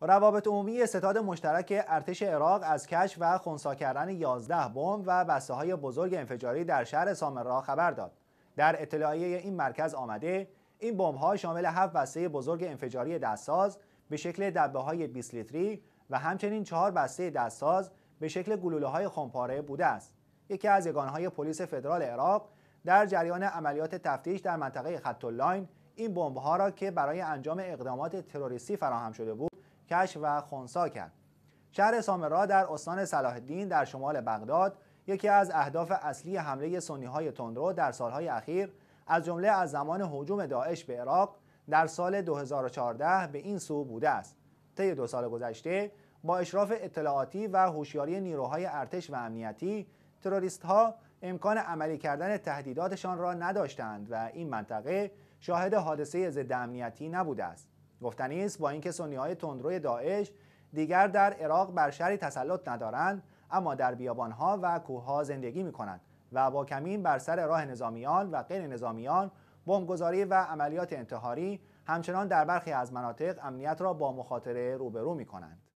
روابط عمومی ستاد مشترک ارتش عراق از کشف و خونسا کردن 11 بمب و بسته های بزرگ انفجاری در شهر سامرا خبر داد. در اطلاعیه این مرکز آمده این بمب ها شامل 7 بسته بزرگ انفجاری دستساز به شکل دبه های 20 لیتری و همچنین 4 بسته دستساز به شکل گلوله های خمپاره بوده است. یکی از های پلیس فدرال عراق در جریان عملیات تفتیش در منطقه خط این بمب ها را که برای انجام اقدامات تروریستی فراهم شده بود کش و خونسا کرد شهر سامرا در استان صلاح الدین در شمال بغداد یکی از اهداف اصلی حمله سنی های تندرو در سالهای اخیر از جمله از زمان حجوم داعش به عراق در سال 2014 به این سو بوده است طی دو سال گذشته با اشراف اطلاعاتی و هوشیاری نیروهای ارتش و امنیتی تروریست ها امکان عملی کردن تهدیداتشان را نداشتند و این منطقه شاهد حادثه ضد امنیتی نبوده است گفتنی است با اینکه سنی های تندروی داعش دیگر در عراق بر شهری تسلط ندارند اما در بیابانها و کوهها زندگی می کنند و با کمین بر سر راه نظامیان و غیر نظامیان بمبگذاری و عملیات انتحاری همچنان در برخی از مناطق امنیت را با مخاطره روبرو می کنند.